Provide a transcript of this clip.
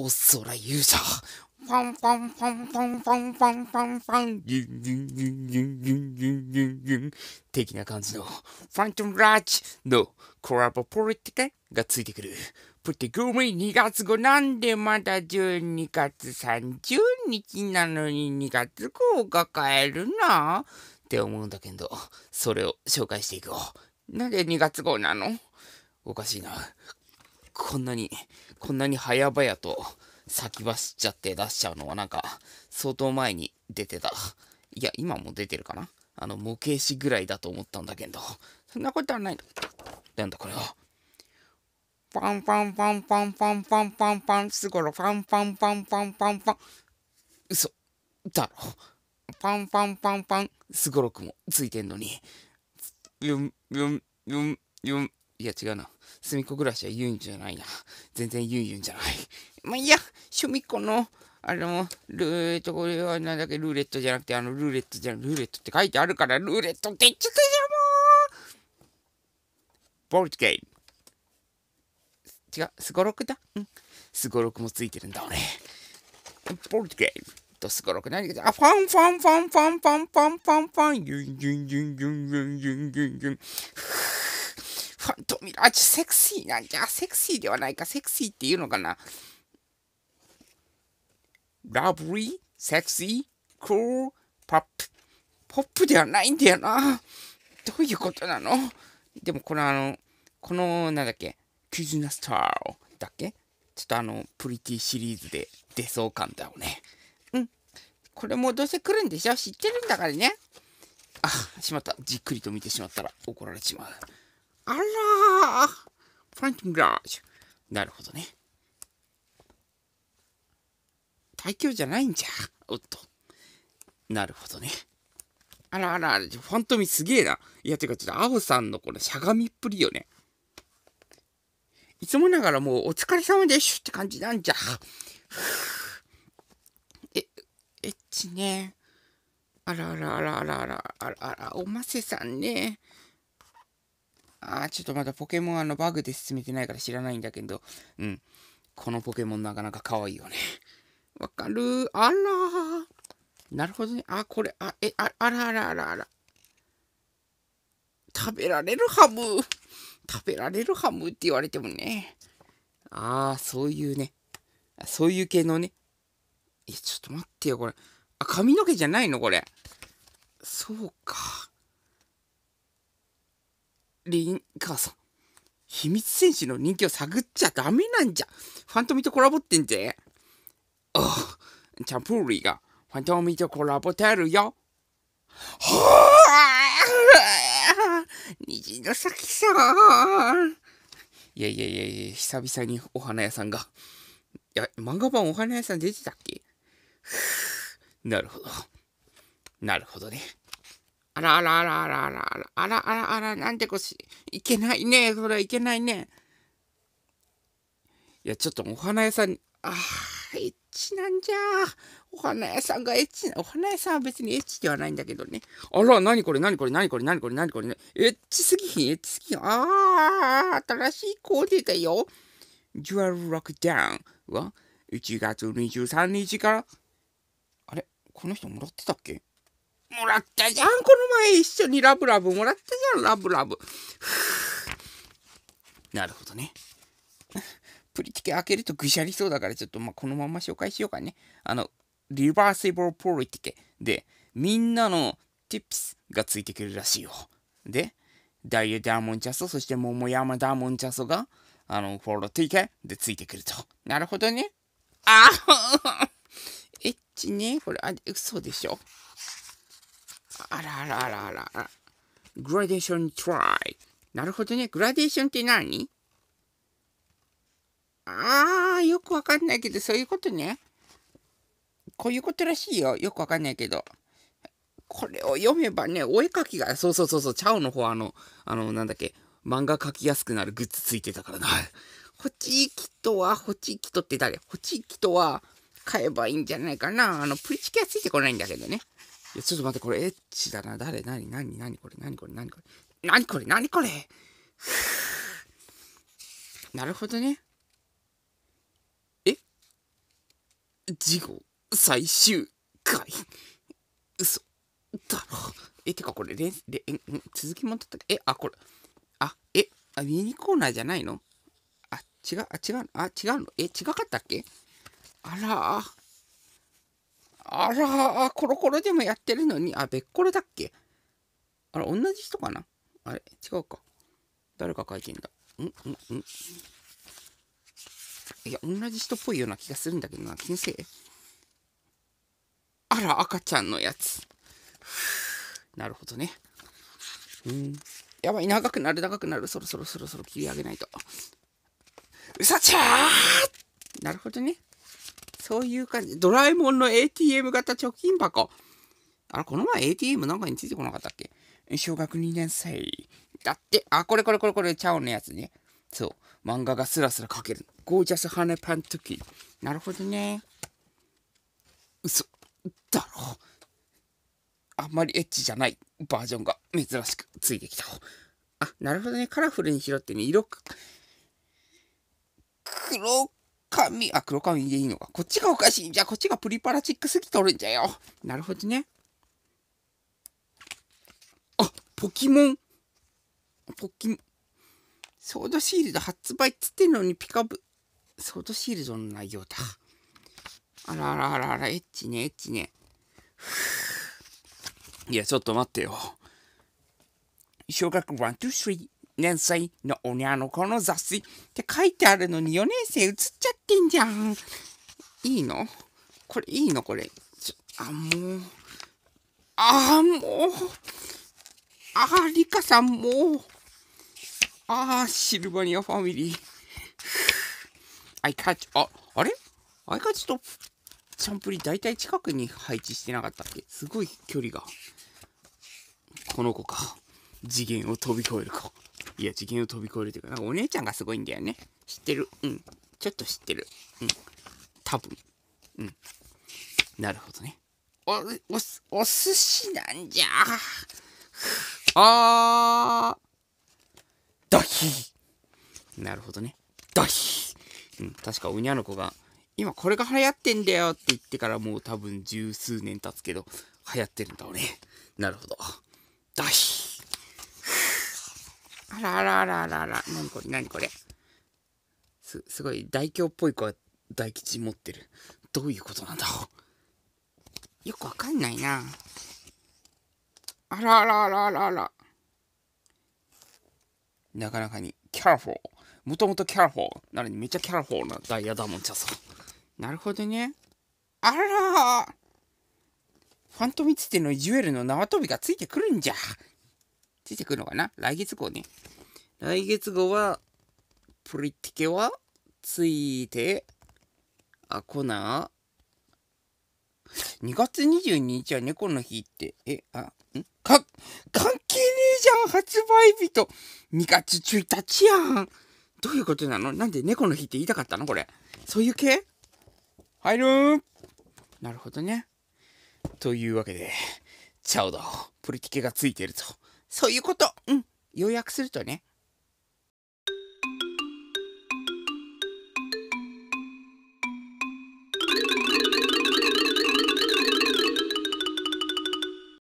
おそら勇者パンァンパンパンパンパンパンパンギンギンギンギンギンギンギンギン的な感じのファントムラッチのコラボポリティカがついてくるプティグミ2月後なんでまだ12月30日なのに2月号が買えるなって思うんだけどそれを紹介していこうなんで2月号なのおかしいなこんなにこんなに早々と先走っちゃって出しちゃうのはなんか相当前に出てた。いや、今も出てるかなあの、模型師ぐらいだと思ったんだけど、そんなことはない。なんだこれは。パンパンパンパンパンパンパンパン、すごろパンパンパンパンパンパン。嘘、だろ。パンパンパンパン、すごろくもついてんのに。ュンビュンビュン。いや違うな。隅っこ暮らしはユンじゃないな。全然ユンユンじゃない。まあいや、や、味っこの、あの、ルート、これはなんだっけ、ルーレットじゃなくて、あの、ルーレットじゃん、ルーレットって書いてあるから、ルーレットって言っちゃったじゃん、もうボルトゲーム。違う、スゴロクだ。うん。スゴロクもついてるんだ、俺。ボルトゲーム。とすごろく何があ、ファンファンファンファンファンファンファンファン、ユンユンユンユンユンユンユンユン。あ、ントミラージュセクシーなんじゃ、セクシーではないか、セクシーっていうのかな。ラブリー、セクシー、クール、パップ。ポップではないんだよな。どういうことなのでもこのあの、この、なんだっけ、キズナスターだっけちょっとあの、プリティシリーズで出そう感だよね。うん。これもどうせ来るんでしょ知ってるんだからね。あ、しまった。じっくりと見てしまったら怒られちまう。あらーファンキングラージュなるほどね。大凶じゃないんじゃ。おっと。なるほどね。あらあらあら、ファントミすげえな。いや、てかちょっと、アオさんのこのしゃがみっぷりよね。いつもながらもう、お疲れ様でしゅって感じなんじゃ。え、えっちね。あらあらあらあらあらあらあら、おませさんね。あー、ちょっとまだポケモンあのバグで進めてないから知らないんだけど、うん。このポケモンなかなか可愛いよね。わかるあらなるほどね。あ、これ、あ、え、ああらあらあらあら。食べられるハム食べられるハムって言われてもね。ああ、そういうね。そういう系のね。え、ちょっと待ってよ、これ。あ、髪の毛じゃないのこれ。そうか。林川さん。秘密戦士の人気を探っちゃダメなんじゃ。ファントミとコラボってんぜ。ああ、チャンプーリーがファントミとコラボてるよ。はあ、虹の先さん。いやいやいやいや、久々にお花屋さんが。いや、漫画版お花屋さん出てたっけなるほど。なるほどね。あらあらあらあらあらあらあらあらあらなんてこしいけないねそれはいけないねいやちょっとお花屋さんあエッチなんじゃお花屋さんがエッチなお花屋さんは別にエッチではないんだけどねあら何これ何これ何これ何これ何これねエッチすぎひんエッチすぎひんあー新しいコーデだよジュアルロックダウンは1月23日からあれこの人もらってたっけもらったじゃん、この前一緒にラブラブもらったじゃん、ラブラブ。なるほどね。プリティケ開けるとぐしゃりそうだから、ちょっとまあこのまま紹介しようかね。あの、リバーシブルポリティケで、みんなの tips がついてくるらしいよ。で、ダイヤダーモン・チャソ、そして桃山・ダーモン・チャソが、あの、フォローティケでついてくると。なるほどね。あ エッチね。これ、あ、嘘でしょ。あらあらあらあらあら。グラデーショントライ。なるほどね。グラデーションって何あよくわかんないけど、そういうことね。こういうことらしいよ。よくわかんないけど。これを読めばね、お絵描きが、そうそうそうそう、チャオの方あの、あの、なんだっけ、漫画描きやすくなるグッズついてたからな。ホ チキとは、ホチキとって誰ホチキとは、買えばいいんじゃないかな。あの、プリチキはついてこないんだけどね。いや、ちょっと待って、これエッチだな。誰何何何これ何これ何これ何これ何これ なるほどね。え事後最終回。嘘だろ。え、てかこれ、れれん続きもんったえ、あ、これ。あ、え、あミニコーナーじゃないのあ、違う、あ、違う、あ、違うのえ、違かったっけあらあら、コロコロでもやってるのに、あ、べっころだっけあら、同じ人かなあれ、違うか。誰か書いてんだ。うんんんいや、同じ人っぽいような気がするんだけどな、気のせい。あら、赤ちゃんのやつ。なるほどね。うん。やばい、長くなる、長くなる。そろそろそろそろ切り上げないと。うさちゃーなるほどね。そういう感じ。ドラえもんの ATM 型貯金箱。あれ、この前 ATM なんかについてこなかったっけ小学2年生。だって、あ、これこれこれこれ、チャオのやつね。そう。漫画がスラスラ書ける。ゴージャス羽パントキなるほどね。嘘。だろう。あんまりエッチじゃないバージョンが珍しくついてきた。あ、なるほどね。カラフルに拾ってね、色黒髪、あ、黒髪でいいのか。こっちがおかしい。じゃあこっちがプリパラチックすぎとるんじゃよ。なるほどね。あ、ポケモン。ポケモン。ソードシールド発売っつってんのにピカブ。ソードシールドの内容だ。あらあらあらあら、エッチね、エッチね。いや、ちょっと待ってよ。小学1、2、3。年水のおにの子の雑誌って書いてあるのに4年生映っちゃってんじゃん。いいのこれいいのこれ。あ、もう。あもう。あリカさんもう。ああ、シルバニアファミリー。アイカチ、あ、あれアイカチとチャンプリ大体近くに配置してなかったっけすごい距離が。この子か。次元を飛び越える子。いや、次元を飛び越えるというか、なんかお姉ちゃんがすごいんだよね。知ってる。うん。ちょっと知ってる。うん。多分。うん。なるほどね。お、おお寿司なんじゃ。あー。ドヒー。なるほどね。ドヒー。うん。確か、うにゃの子が、今これが流行ってんだよって言ってからもう多分十数年経つけど、流行ってるんだ俺。なるほど。ドヒー。あらあらあらあらあら。何これ何これ。す、すごい大凶っぽい子は大吉持ってる。どういうことなんだろう。よくわかんないな。あらあらあらあらあら。なかなかに、キャラフォー。もともとキャラフォー。なのにめっちゃキャラフォーなダイヤだもんちゃそう。なるほどね。あらファントミツテのジュエルの縄跳びがついてくるんじゃ。ついてくるのかな来月号ね。来月号は、プリティケはついて、あ、コナー。2月22日は猫の日って、え、あ、んか、関係ねえじゃん発売日と !2 月1日やんどういうことなのなんで猫の日って言いたかったのこれ。そういう系入るなるほどね。というわけで、ちゃうだ。プリティケがついてると。そういうこと。うん。要約するとね、